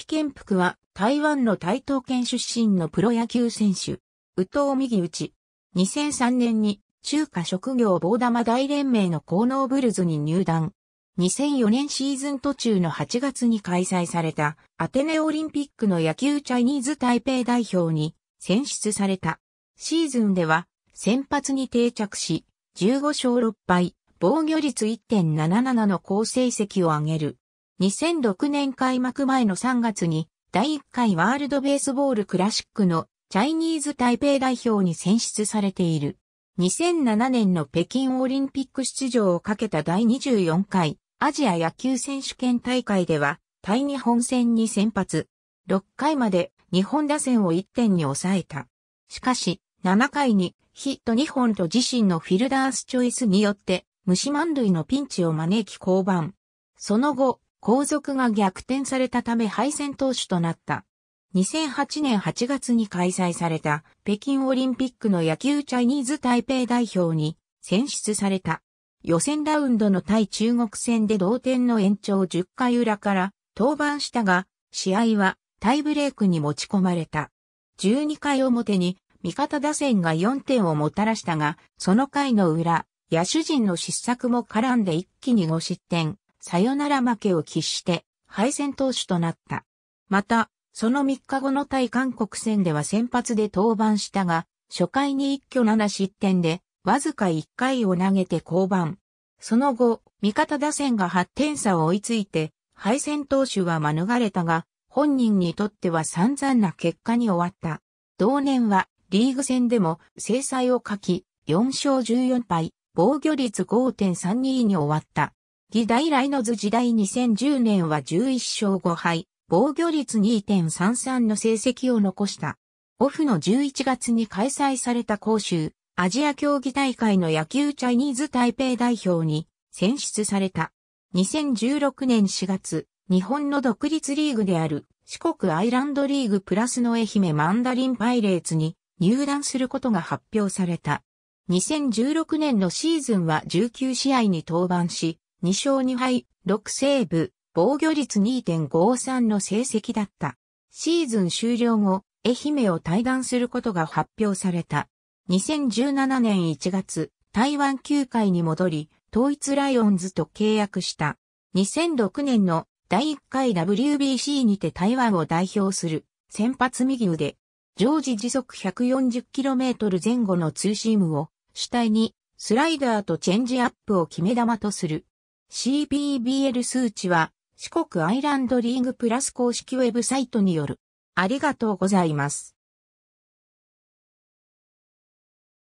被建福は台湾の台東県出身のプロ野球選手、宇藤右内。2003年に中華職業棒玉大連盟の高能ブルズに入団。2004年シーズン途中の8月に開催されたアテネオリンピックの野球チャイニーズ台北代表に選出された。シーズンでは先発に定着し、15勝6敗、防御率1.77の好成績を上げる。2006年開幕前の3月に第1回ワールドベースボールクラシックのチャイニーズ台北代表に選出されている。2007年の北京オリンピック出場をかけた第24回アジア野球選手権大会では対日本戦に先発。6回まで日本打線を1点に抑えた。しかし、7回にヒット2本と自身のフィルダースチョイスによって、虫満塁のピンチを招き降板。その後、後続が逆転されたため敗戦投手となった。2008年8月に開催された北京オリンピックの野球チャイニーズ台北代表に選出された。予選ラウンドの対中国戦で同点の延長10回裏から登板したが、試合はタイブレークに持ち込まれた。12回表に味方打線が4点をもたらしたが、その回の裏、野手陣の失策も絡んで一気に5失点、さよなら負けを喫して敗戦投手となった。また、その3日後の対韓国戦では先発で登板したが、初回に一挙7失点で、わずか1回を投げて降板。その後、味方打線が8点差を追いついて、敗戦投手は免れたが、本人にとっては散々な結果に終わった。同年は、リーグ戦でも制裁を書き、4勝14敗、防御率5.32に終わった。義大来の図時代2010年は11勝5敗、防御率2.33の成績を残した。オフの11月に開催された甲州、アジア競技大会の野球チャイニーズ台北代表に選出された。2016年4月、日本の独立リーグである四国アイランドリーグプラスの愛媛マンダリンパイレーツに入団することが発表された。2016年のシーズンは19試合に登板し、2勝2敗、6セーブ、防御率2.53の成績だった。シーズン終了後、愛媛を退団することが発表された。2017年1月、台湾球界に戻り、統一ライオンズと契約した。2006年の第1回 WBC にて台湾を代表する先発右腕、常時時速 140km 前後のツーシームを主体にスライダーとチェンジアップを決め球とする CBBL 数値は四国アイランドリーグプラス公式ウェブサイトによる。ありがとうございます。